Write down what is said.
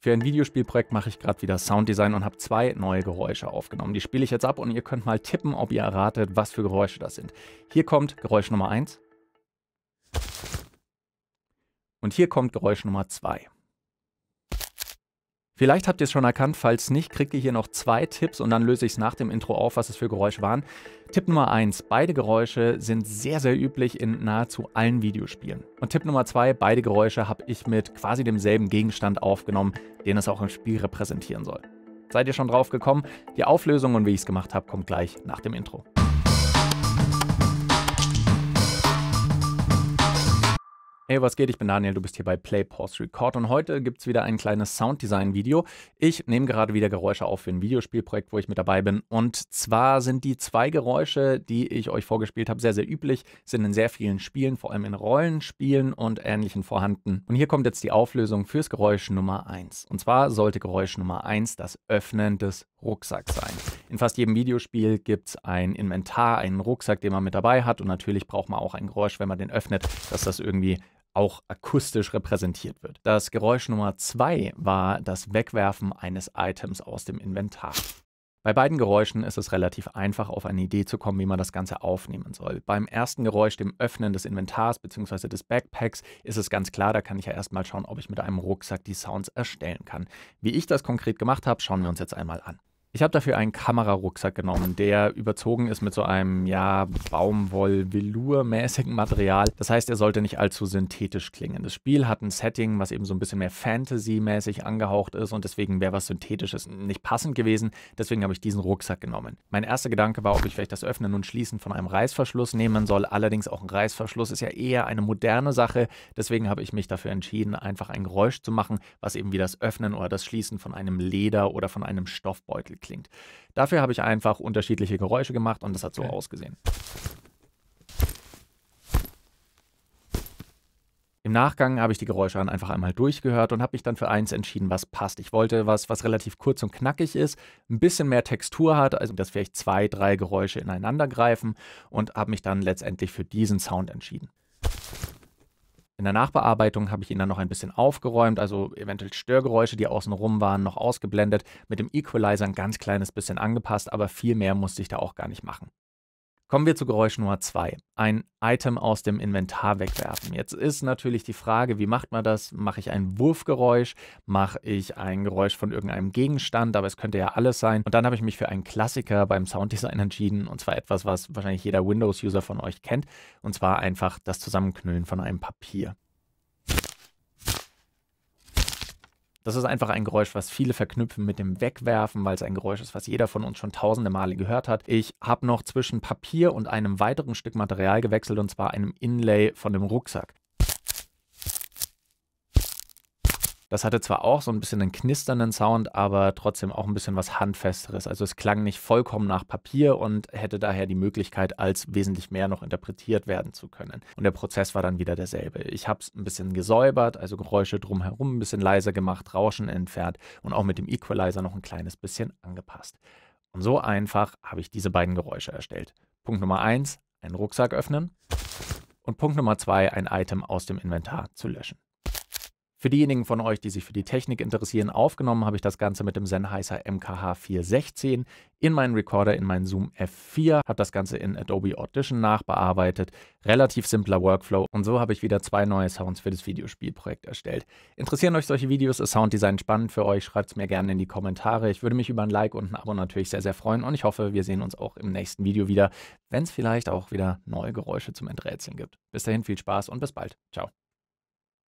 Für ein Videospielprojekt mache ich gerade wieder Sounddesign und habe zwei neue Geräusche aufgenommen. Die spiele ich jetzt ab und ihr könnt mal tippen, ob ihr erratet, was für Geräusche das sind. Hier kommt Geräusch Nummer 1. Und hier kommt Geräusch Nummer 2. Vielleicht habt ihr es schon erkannt, falls nicht, kriegt ihr hier noch zwei Tipps und dann löse ich es nach dem Intro auf, was es für Geräusche waren. Tipp Nummer eins: beide Geräusche sind sehr, sehr üblich in nahezu allen Videospielen. Und Tipp Nummer zwei: beide Geräusche habe ich mit quasi demselben Gegenstand aufgenommen, den es auch im Spiel repräsentieren soll. Seid ihr schon drauf gekommen? Die Auflösung und wie ich es gemacht habe, kommt gleich nach dem Intro. Hey, was geht? Ich bin Daniel, du bist hier bei Play Pause Record und heute gibt es wieder ein kleines Sounddesign-Video. Ich nehme gerade wieder Geräusche auf für ein Videospielprojekt, wo ich mit dabei bin. Und zwar sind die zwei Geräusche, die ich euch vorgespielt habe, sehr, sehr üblich, sind in sehr vielen Spielen, vor allem in Rollenspielen und ähnlichen vorhanden. Und hier kommt jetzt die Auflösung fürs Geräusch Nummer 1. Und zwar sollte Geräusch Nummer 1 das Öffnen des Rucksacks sein. In fast jedem Videospiel gibt es ein Inventar, einen Rucksack, den man mit dabei hat und natürlich braucht man auch ein Geräusch, wenn man den öffnet, dass das irgendwie auch akustisch repräsentiert wird. Das Geräusch Nummer zwei war das Wegwerfen eines Items aus dem Inventar. Bei beiden Geräuschen ist es relativ einfach, auf eine Idee zu kommen, wie man das Ganze aufnehmen soll. Beim ersten Geräusch, dem Öffnen des Inventars bzw. des Backpacks, ist es ganz klar, da kann ich ja erstmal schauen, ob ich mit einem Rucksack die Sounds erstellen kann. Wie ich das konkret gemacht habe, schauen wir uns jetzt einmal an. Ich habe dafür einen Kamerarucksack genommen, der überzogen ist mit so einem, ja, Baumwoll-Velour-mäßigen Material. Das heißt, er sollte nicht allzu synthetisch klingen. Das Spiel hat ein Setting, was eben so ein bisschen mehr Fantasy-mäßig angehaucht ist und deswegen wäre was Synthetisches nicht passend gewesen. Deswegen habe ich diesen Rucksack genommen. Mein erster Gedanke war, ob ich vielleicht das Öffnen und Schließen von einem Reißverschluss nehmen soll. Allerdings auch ein Reißverschluss ist ja eher eine moderne Sache. Deswegen habe ich mich dafür entschieden, einfach ein Geräusch zu machen, was eben wie das Öffnen oder das Schließen von einem Leder oder von einem Stoffbeutel klingt klingt. Dafür habe ich einfach unterschiedliche Geräusche gemacht und das hat so okay. ausgesehen. Im Nachgang habe ich die Geräusche dann einfach einmal durchgehört und habe mich dann für eins entschieden, was passt. Ich wollte was, was relativ kurz und knackig ist, ein bisschen mehr Textur hat, also dass vielleicht zwei, drei Geräusche ineinander greifen und habe mich dann letztendlich für diesen Sound entschieden. In der Nachbearbeitung habe ich ihn dann noch ein bisschen aufgeräumt, also eventuell Störgeräusche, die außenrum waren, noch ausgeblendet, mit dem Equalizer ein ganz kleines bisschen angepasst, aber viel mehr musste ich da auch gar nicht machen. Kommen wir zu Geräusch Nummer 2. Ein Item aus dem Inventar wegwerfen. Jetzt ist natürlich die Frage, wie macht man das? Mache ich ein Wurfgeräusch? Mache ich ein Geräusch von irgendeinem Gegenstand? Aber es könnte ja alles sein. Und dann habe ich mich für einen Klassiker beim Sounddesign entschieden. Und zwar etwas, was wahrscheinlich jeder Windows-User von euch kennt. Und zwar einfach das Zusammenknüllen von einem Papier. Das ist einfach ein Geräusch, was viele verknüpfen mit dem Wegwerfen, weil es ein Geräusch ist, was jeder von uns schon tausende Male gehört hat. Ich habe noch zwischen Papier und einem weiteren Stück Material gewechselt und zwar einem Inlay von dem Rucksack. Das hatte zwar auch so ein bisschen einen knisternden Sound, aber trotzdem auch ein bisschen was Handfesteres. Also es klang nicht vollkommen nach Papier und hätte daher die Möglichkeit, als wesentlich mehr noch interpretiert werden zu können. Und der Prozess war dann wieder derselbe. Ich habe es ein bisschen gesäubert, also Geräusche drumherum ein bisschen leiser gemacht, Rauschen entfernt und auch mit dem Equalizer noch ein kleines bisschen angepasst. Und so einfach habe ich diese beiden Geräusche erstellt. Punkt Nummer eins: einen Rucksack öffnen. Und Punkt Nummer zwei: ein Item aus dem Inventar zu löschen. Für diejenigen von euch, die sich für die Technik interessieren, aufgenommen habe ich das Ganze mit dem Sennheiser MKH 416 in meinen Recorder, in meinen Zoom F4, habe das Ganze in Adobe Audition nachbearbeitet. Relativ simpler Workflow und so habe ich wieder zwei neue Sounds für das Videospielprojekt erstellt. Interessieren euch solche Videos? Ist Sounddesign spannend für euch? Schreibt es mir gerne in die Kommentare. Ich würde mich über ein Like und ein Abo natürlich sehr, sehr freuen und ich hoffe, wir sehen uns auch im nächsten Video wieder, wenn es vielleicht auch wieder neue Geräusche zum Enträtseln gibt. Bis dahin viel Spaß und bis bald. Ciao.